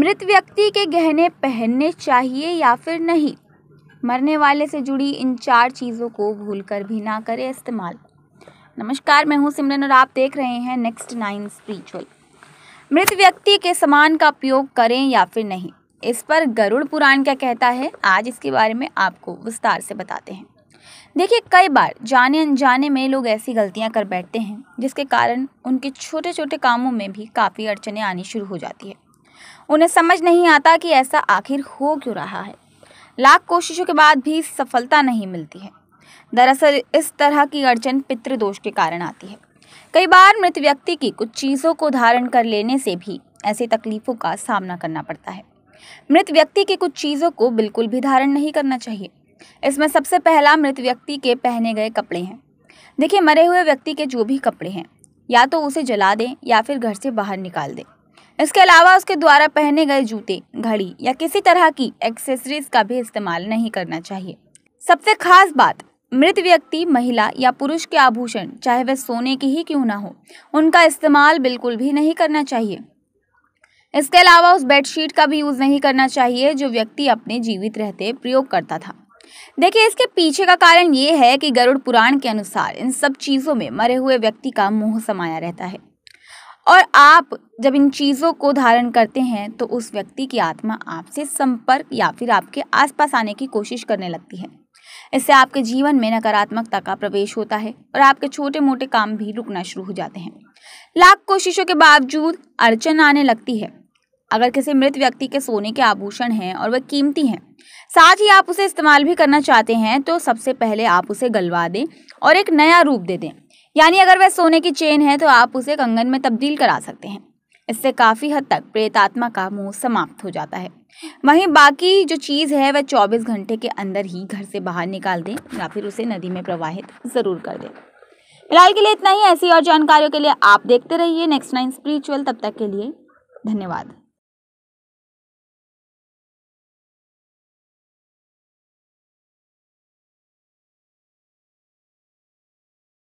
मृत व्यक्ति के गहने पहनने चाहिए या फिर नहीं मरने वाले से जुड़ी इन चार चीज़ों को भूल कर भी ना करें इस्तेमाल नमस्कार मैं हूं सिमरन और आप देख रहे हैं नेक्स्ट नाइन स्पिरिचुअल मृत व्यक्ति के सामान का उपयोग करें या फिर नहीं इस पर गरुड़ पुराण क्या कहता है आज इसके बारे में आपको विस्तार से बताते हैं देखिए कई बार जाने अनजाने में लोग ऐसी गलतियां कर बैठते हैं जिसके कारण उनके छोटे छोटे कामों में भी काफ़ी अड़चने आनी शुरू हो जाती है उन्हें समझ नहीं आता कि ऐसा आखिर हो क्यों रहा है लाख कोशिशों के बाद भी सफलता नहीं मिलती है दरअसल इस तरह की अड़चन पितृदोष के कारण आती है कई बार मृत व्यक्ति की कुछ चीज़ों को धारण कर लेने से भी ऐसी तकलीफ़ों का सामना करना पड़ता है मृत व्यक्ति की कुछ चीज़ों को बिल्कुल भी धारण नहीं करना चाहिए इसमें सबसे पहला मृत व्यक्ति के पहने गए कपड़े हैं देखिए मरे हुए व्यक्ति के जो भी कपड़े हैं या तो उसे जला दें या फिर घर से बाहर निकाल दें इसके अलावा उसके द्वारा पहने गए जूते घड़ी या किसी तरह की एक्सेसरीज का भी इस्तेमाल नहीं करना चाहिए सबसे खास बात मृत व्यक्ति महिला या पुरुष के आभूषण चाहे वह सोने के ही क्यों ना हो उनका इस्तेमाल बिल्कुल भी नहीं करना चाहिए इसके अलावा उस बेडशीट का भी यूज़ नहीं करना चाहिए जो व्यक्ति अपने जीवित रहते प्रयोग करता था देखिए इसके पीछे का कारण ये है कि गरुड़ पुराण के अनुसार इन सब चीज़ों में मरे हुए व्यक्ति का मुंह समाया रहता है और आप जब इन चीज़ों को धारण करते हैं तो उस व्यक्ति की आत्मा आपसे संपर्क या फिर आपके आसपास आने की कोशिश करने लगती है इससे आपके जीवन में नकारात्मकता का प्रवेश होता है और आपके छोटे मोटे काम भी रुकना शुरू हो जाते हैं लाख कोशिशों के बावजूद अड़चन आने लगती है अगर किसी मृत व्यक्ति के सोने के आभूषण हैं और वह कीमती हैं साथ ही आप उसे इस्तेमाल भी करना चाहते हैं तो सबसे पहले आप उसे गलवा दें और एक नया रूप दे दें यानी अगर वह सोने की चेन है तो आप उसे कंगन में तब्दील करा सकते हैं इससे काफ़ी हद तक प्रेतात्मा का मुंह समाप्त हो जाता है वहीं बाकी जो चीज़ है वह 24 घंटे के अंदर ही घर से बाहर निकाल दें या फिर उसे नदी में प्रवाहित ज़रूर कर दें फिलहाल के लिए इतना ही ऐसी और जानकारियों के लिए आप देखते रहिए नेक्स्ट नाइन स्पिरिचुअल तब तक के लिए धन्यवाद